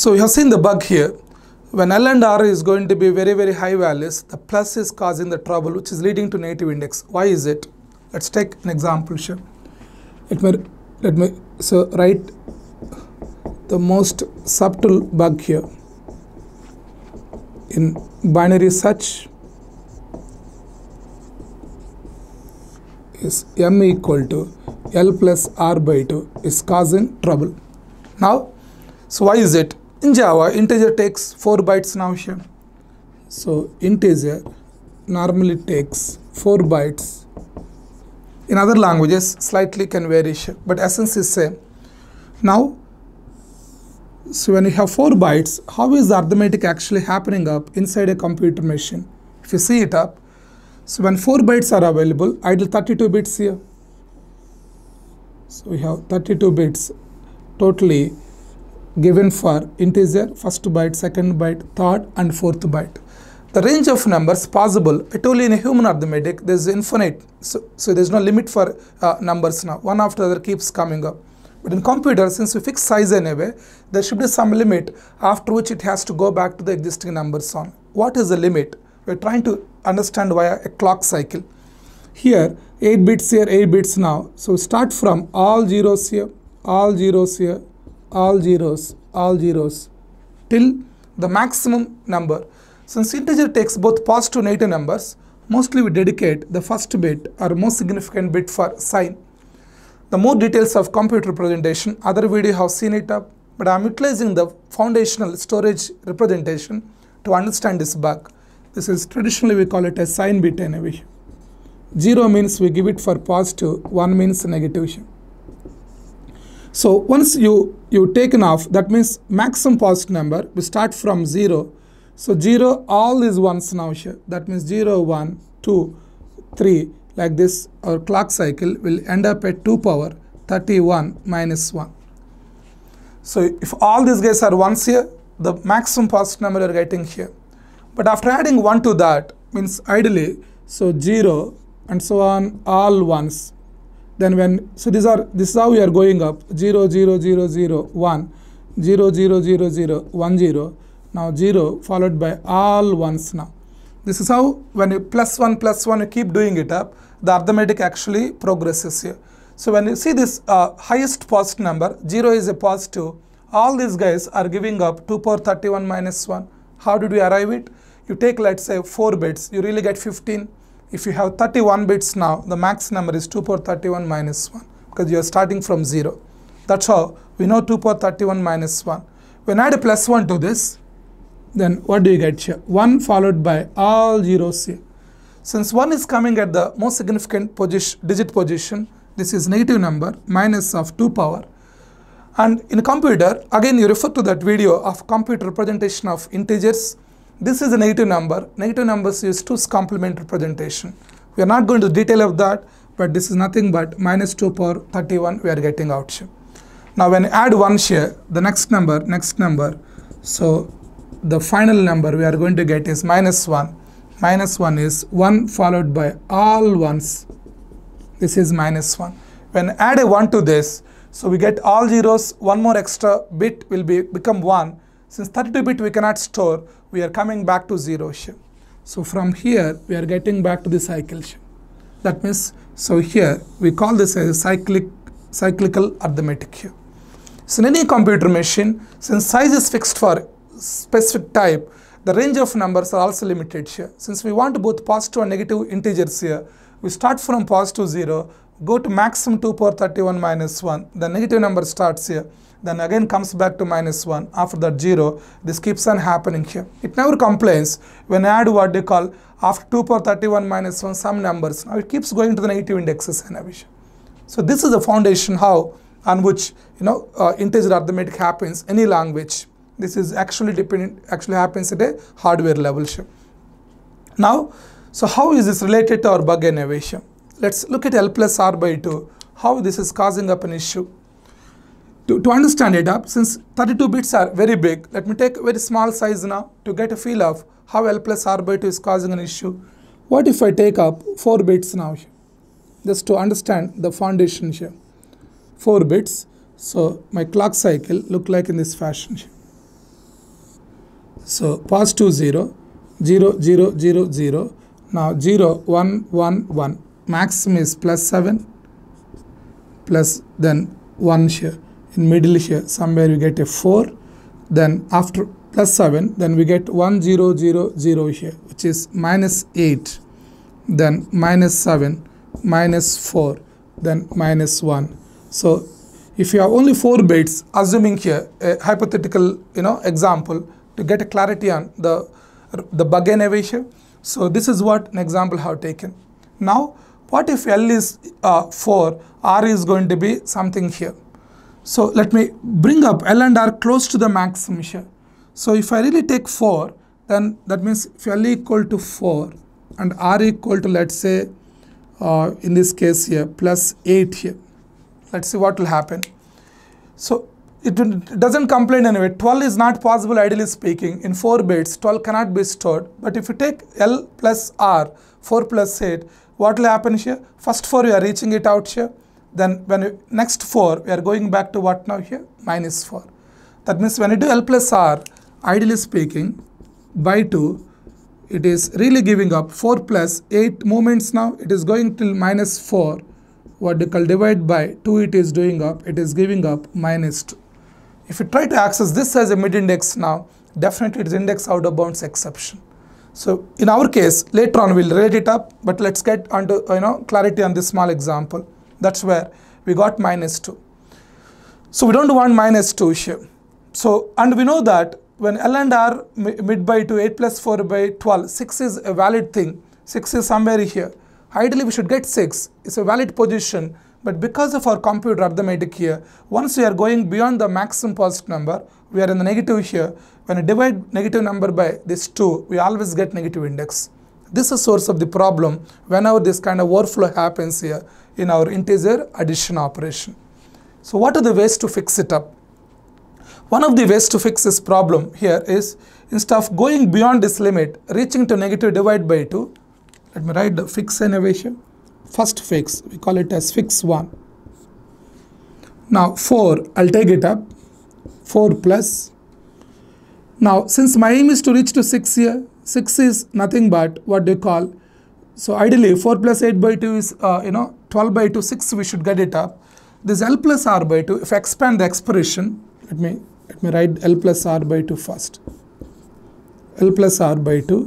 So you have seen the bug here. When L and R is going to be very, very high values, the plus is causing the trouble, which is leading to negative index. Why is it? Let's take an example here. Let me, let me, so write the most subtle bug here in binary search is m equal to l plus r by 2 is causing trouble. Now, so why is it? in Java integer takes 4 bytes now so integer normally takes 4 bytes in other languages slightly can vary but essence is same now so when you have 4 bytes how is arithmetic actually happening up inside a computer machine if you see it up so when 4 bytes are available idle 32 bits here so we have 32 bits totally given for integer, first byte, second byte, third and fourth byte. The range of numbers possible, at all in a human arithmetic, there is infinite. So, so there is no limit for uh, numbers now. One after other keeps coming up. But in computer, since we fix size anyway, there should be some limit after which it has to go back to the existing numbers on. What is the limit? We are trying to understand via a clock cycle. Here, 8 bits here, 8 bits now. So start from all zeros here, all zeros here, all zeros, all zeros till the maximum number. Since integer takes both positive and negative numbers, mostly we dedicate the first bit or most significant bit for sign. The more details of computer representation, other video have seen it up, but I am utilizing the foundational storage representation to understand this bug. This is traditionally we call it a sign bit anyway. 0 means we give it for positive, 1 means negative. So once you you taken off, that means maximum positive number. We start from zero. So zero, all these ones now here. That means zero, one, two, three. Like this, our clock cycle will end up at two power 31 minus one. So if all these guys are ones here, the maximum positive number you're getting here. But after adding one to that means ideally, so zero and so on, all ones then when so these are this is how we are going up 0 0 0 0 1 0 0 0 0 1 0 now 0 followed by all ones now this is how when you plus 1 plus 1 you keep doing it up the arithmetic actually progresses here so when you see this uh, highest positive number 0 is a positive all these guys are giving up 2 power 31 minus 1 how did we arrive it you take let's say 4 bits you really get 15 if you have 31 bits now, the max number is 2 power 31 minus 1 because you are starting from 0. That's how we know 2 power 31 minus 1. When I add a plus 1 to this, then what do you get here? 1 followed by all zeros here. Since 1 is coming at the most significant position, digit position, this is negative number minus of 2 power. And in computer, again you refer to that video of computer representation of integers this is a negative number. Negative numbers use two's complement representation. We are not going to detail of that, but this is nothing but minus 2 power 31 we are getting out here. Now when you add 1 here, the next number, next number, so the final number we are going to get is minus 1. Minus 1 is 1 followed by all 1s. This is minus 1. When add a 1 to this, so we get all zeros, one more extra bit will be become 1. Since 32 bit we cannot store, we are coming back to zero shift. So from here, we are getting back to the cycle shift. That means, so here, we call this as cyclic, cyclical arithmetic here. So in any computer machine, since size is fixed for specific type, the range of numbers are also limited here. Since we want both positive and negative integers here, we start from positive 0 go to maximum 2 power 31 minus 1 the negative number starts here then again comes back to minus 1 after that 0 this keeps on happening here it never complains when I add what they call after 2 power 31 minus 1 some numbers now it keeps going to the negative indexes and everything. so this is the foundation how on which you know uh, integer arithmetic happens any language this is actually dependent actually happens at a hardware level now so how is this related to our bug innovation Let's look at L plus R by 2, how this is causing up an issue. To, to understand it up, since 32 bits are very big, let me take a very small size now to get a feel of how L plus R by 2 is causing an issue. What if I take up 4 bits now, just to understand the foundation here. 4 bits, so my clock cycle look like in this fashion So pass to 0, 0, 0, 0, 0, now 0, 1, 1, 1 maximum is plus 7 plus then 1 here in middle here somewhere you get a 4 then after plus 7 then we get 1 0 0 0 here which is minus 8 then minus 7 minus 4 then minus 1 so if you have only 4 bits assuming here a hypothetical you know example to get a clarity on the the bug innovation so this is what an example have taken now what if L is uh, 4, R is going to be something here. So let me bring up L and R close to the maximum here. So if I really take 4, then that means if L equal to 4 and R equal to let's say uh, in this case here plus 8 here. Let's see what will happen. So it, it doesn't complain anyway. 12 is not possible ideally speaking. In 4 bits, 12 cannot be stored. But if you take L plus R, 4 plus 8, what will happen here? First 4 we are reaching it out here. Then when next 4 we are going back to what now here? Minus 4. That means when you do L plus R, ideally speaking, by 2, it is really giving up 4 plus 8 moments now. It is going till minus 4. What you call divide by 2 it is doing up. It is giving up minus 2. If you try to access this as a mid index now, definitely it is index out of bounds exception. So in our case, later on we'll relate it up, but let's get onto you know clarity on this small example. That's where we got minus 2. So we don't want minus 2 here. So and we know that when L and R mid by 2, 8 plus 4 by 12, 6 is a valid thing. 6 is somewhere here. Ideally we should get 6. It's a valid position but because of our computer arithmetic here, once we are going beyond the maximum positive number, we are in the negative here. When we divide negative number by this 2, we always get negative index. This is source of the problem whenever this kind of overflow happens here in our integer addition operation. So what are the ways to fix it up? One of the ways to fix this problem here is instead of going beyond this limit, reaching to negative divide by 2, let me write the fix innovation first fix we call it as fix 1 now 4 I'll take it up 4 plus now since my aim is to reach to 6 here 6 is nothing but what do you call so ideally 4 plus 8 by 2 is uh, you know 12 by 2 6 we should get it up this L plus R by 2 if I expand the expression let me let me write L plus R by 2 first L plus R by 2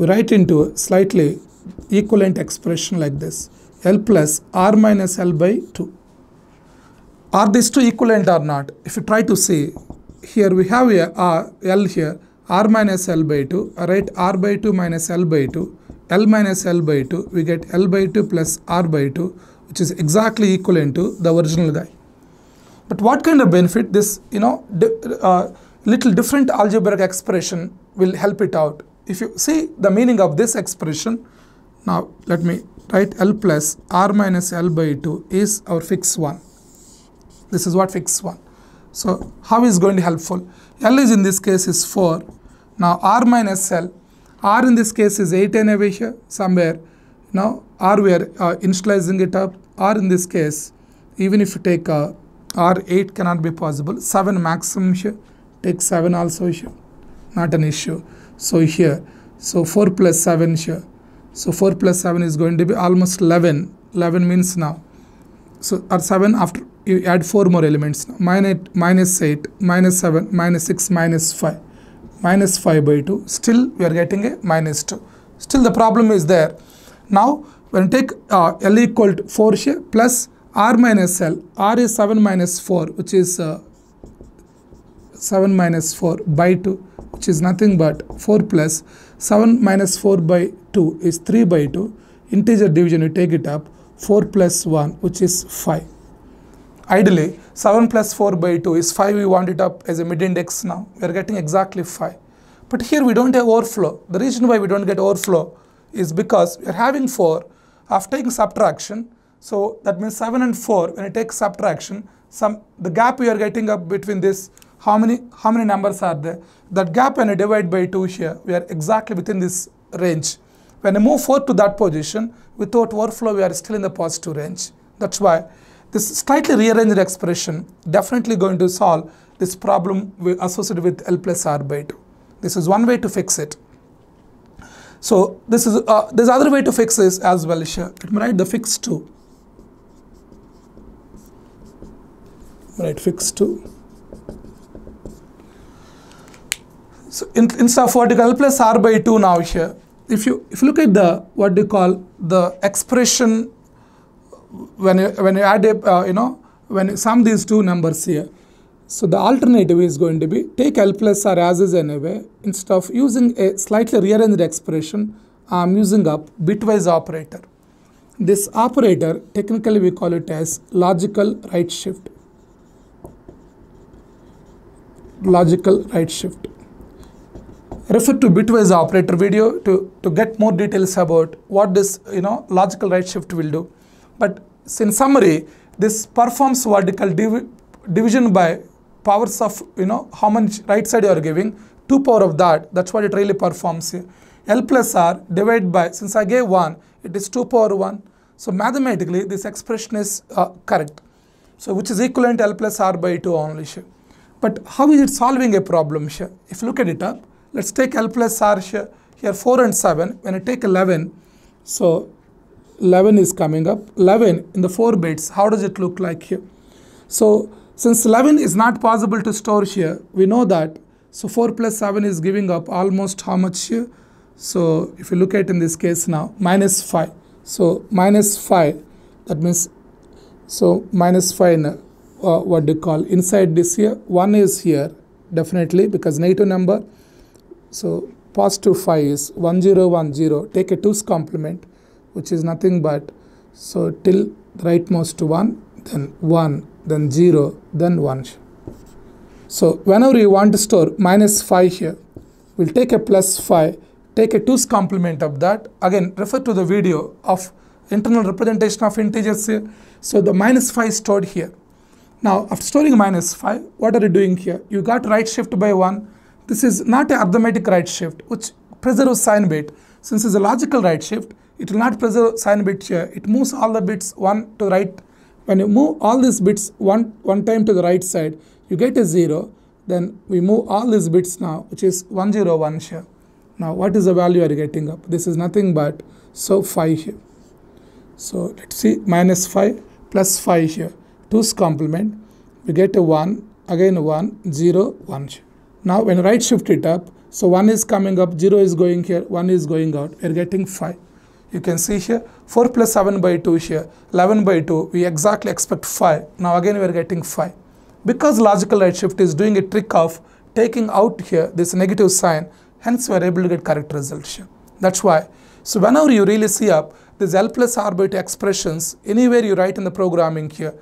we write into a slightly equivalent expression like this L plus R minus L by 2. Are these two equivalent or not? If you try to see, here we have a R, L here, R minus L by 2, write uh, R by 2 minus L by 2, L minus L by 2, we get L by 2 plus R by 2, which is exactly equivalent to the original guy. But what kind of benefit this, you know, di uh, little different algebraic expression will help it out. If you see the meaning of this expression, now let me right L plus R minus L by 2 is our fixed one this is what fixed one so how is going to helpful L is in this case is 4 now R minus L R in this case is 8 and over here somewhere now R we are uh, initializing it up R in this case even if you take a uh, R R8 cannot be possible 7 maximum here take 7 also here not an issue so here so 4 plus 7 here so 4 plus 7 is going to be almost 11 11 means now so or 7 after you add 4 more elements now. Minus, minus 8 minus 7 minus 6 minus 5 minus 5 by 2 still we are getting a minus 2 still the problem is there now when you take uh, l equal to 4 plus r minus l r is 7 minus 4 which is uh, 7 minus 4 by 2 which is nothing but 4 plus 7 minus 4 by 2 is 3 by 2. Integer division, we take it up, 4 plus 1, which is 5. Ideally, 7 plus 4 by 2 is 5. We want it up as a mid-index now. We are getting exactly 5. But here we don't have overflow. The reason why we don't get overflow is because we are having 4 after taking subtraction. So that means 7 and 4, when I take subtraction, some the gap we are getting up between this how many how many numbers are there that gap when I divide by 2 here we are exactly within this range when I move forward to that position, without overflow, we are still in the positive range. That's why this slightly rearranged expression definitely going to solve this problem associated with L plus R by 2. This is one way to fix it. So this is uh, there's other way to fix this as well. Sure. Let me write the fix 2. Write fix 2. So in, instead of vertical L plus R by 2 now here, if you if you look at the what do you call the expression when you when you add a uh, you know when you sum these two numbers here so the alternative is going to be take L plus R as is anyway instead of using a slightly rearranged expression I'm using up bitwise operator this operator technically we call it as logical right shift logical right shift refer to bitwise operator video to, to get more details about what this you know logical right shift will do. But in summary, this performs vertical div division by powers of you know how much right side you are giving, 2 power of that, that's what it really performs here. L plus R divided by, since I gave 1, it is 2 power 1. So mathematically this expression is uh, correct. So which is equivalent L plus R by 2 only. But how is it solving a problem If you look at it up, Let's take L plus R here, 4 and 7. When I take 11, so 11 is coming up. 11 in the 4 bits, how does it look like here? So since 11 is not possible to store here, we know that. So 4 plus 7 is giving up almost how much here? So if you look at in this case now, minus 5. So minus 5, that means, so minus 5 in, uh, what do you call, inside this here, 1 is here, definitely, because negative number so positive 5 is 1010. Take a 2's complement, which is nothing but so till rightmost 1, then 1, then 0, then 1. So whenever you want to store minus 5 here, we'll take a plus 5, take a 2's complement of that. Again, refer to the video of internal representation of integers here. So the minus 5 is stored here. Now, after storing minus 5, what are you doing here? You got right shift by 1, this is not an arithmetic right shift, which preserves sign bit. Since it's a logical right shift, it will not preserve sign bit here. It moves all the bits one to right. When you move all these bits one, one time to the right side, you get a 0. Then we move all these bits now, which is 101 here. Now, what is the value you are getting up? This is nothing but, so 5 here. So, let's see, minus 5 plus 5 here. 2's complement, we get a 1, again 1, 0, 1 here. Now when right shift it up, so 1 is coming up, 0 is going here, 1 is going out. We are getting 5. You can see here, 4 plus 7 by 2 is here, 11 by 2, we exactly expect 5. Now again we are getting 5. Because logical right shift is doing a trick of taking out here this negative sign, hence we are able to get correct result here. That's why. So whenever you really see up, these L plus R by 2 expressions, anywhere you write in the programming here,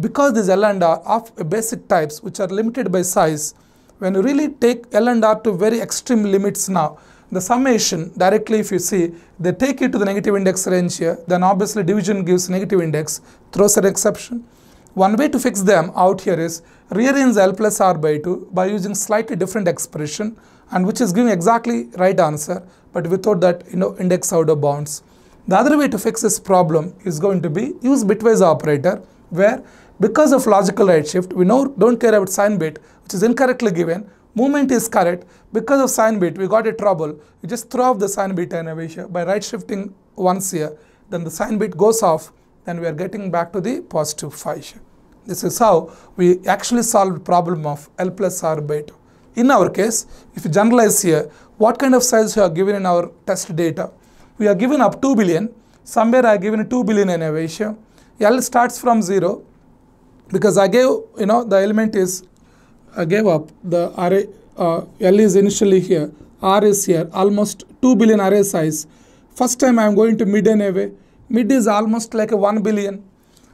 because these L and R are of basic types which are limited by size, when you really take L and R to very extreme limits now, the summation directly if you see, they take it to the negative index range here, then obviously division gives negative index, throws an exception. One way to fix them out here is rearrange L plus R by 2 by using slightly different expression and which is giving exactly right answer but without that you know index out of bounds. The other way to fix this problem is going to be use bitwise operator where because of logical right shift we know don't care about sign bit which is incorrectly given, movement is correct. Because of sine beta, we got a trouble. We just throw off the sine beta in by right shifting once here. Then the sine beta goes off. Then we are getting back to the positive phi. This is how we actually solve the problem of L plus R beta. In our case, if you generalize here, what kind of size you are given in our test data? We are given up 2 billion. Somewhere I have given 2 billion in L starts from 0 because I gave, you know, the element is I gave up, the array uh, L is initially here, R is here, almost 2 billion array size. First time I am going to mid and Mid is almost like a 1 billion.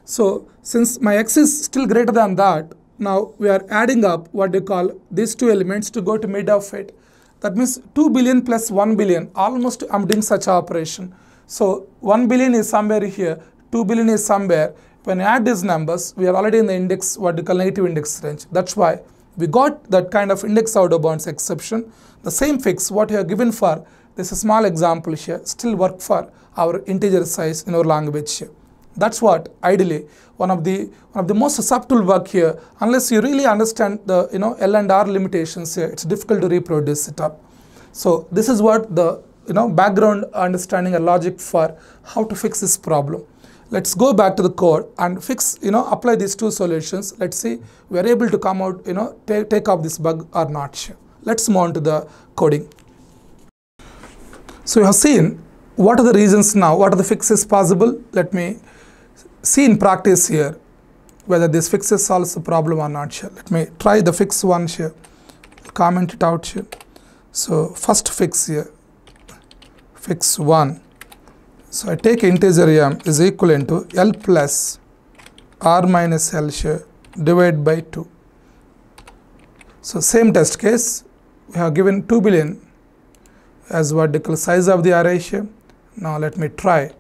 So since my x is still greater than that, now we are adding up what they call these two elements to go to mid of it. That means 2 billion plus 1 billion, almost I'm doing such operation. So 1 billion is somewhere here, 2 billion is somewhere. When you add these numbers, we are already in the index, what we call negative index range. That's why we got that kind of index order bonds exception. The same fix what you are given for, this small example here, still work for our integer size in our language That's what ideally one of the one of the most subtle work here. Unless you really understand the you know L and R limitations here, it's difficult to reproduce it up. So this is what the you know background understanding or logic for how to fix this problem. Let's go back to the code and fix, you know, apply these two solutions. Let's see we are able to come out, you know, take, take up this bug or not. Let's move on to the coding. So you have seen what are the reasons now, what are the fixes possible. Let me see in practice here whether this fixes solves the problem or not. Let me try the fix one here, comment it out here. So first fix here, fix 1 so I take integer m is equivalent to L plus R minus L share divided by 2. So same test case, we have given 2 billion as what call size of the array share. Now let me try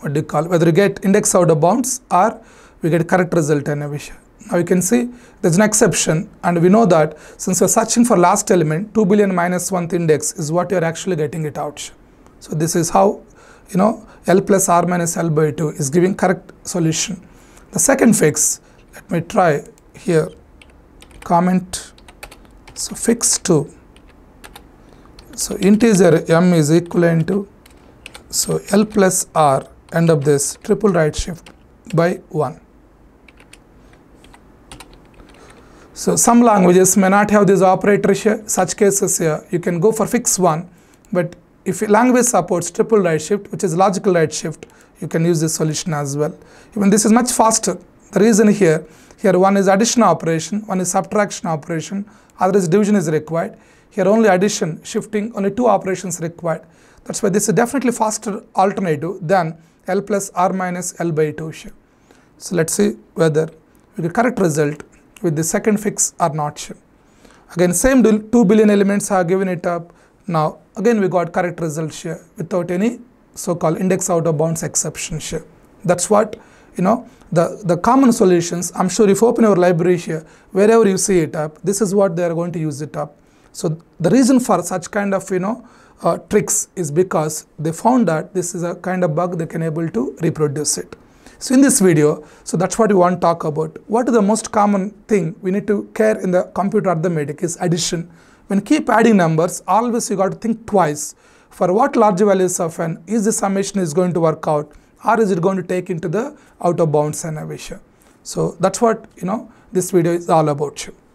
what do you call whether you get index out of bounds or we get correct result in a Now you can see there's an exception and we know that since we're searching for last element 2 billion minus 1th index is what you're actually getting it out. So this is how you know L plus R minus L by 2 is giving correct solution. The second fix, let me try here, comment, so fix 2. So integer m is equivalent to, so L plus R end of this triple right shift by 1. So some languages may not have this operator. here, such cases here, you can go for fix 1, but if a language supports triple right shift, which is logical right shift, you can use this solution as well. Even this is much faster. The reason here, here one is addition operation, one is subtraction operation, other is division is required. Here only addition, shifting, only two operations required. That's why this is definitely faster alternative than L plus R minus L by 2 shift. So let's see whether we get correct result with the second fix or not shift. Again, same 2 billion elements are given it up. Now again we got correct results here without any so-called index out of bounds exception here. That's what you know the, the common solutions I'm sure if you open your library here wherever you see it up this is what they are going to use it up. So the reason for such kind of you know uh, tricks is because they found that this is a kind of bug they can able to reproduce it. So in this video, so that's what we want to talk about. What is the most common thing we need to care in the computer arithmetic is addition. When keep adding numbers, always you got to think twice. For what large values of n is the summation is going to work out or is it going to take into the out of bounds innovation. So that's what you know this video is all about you.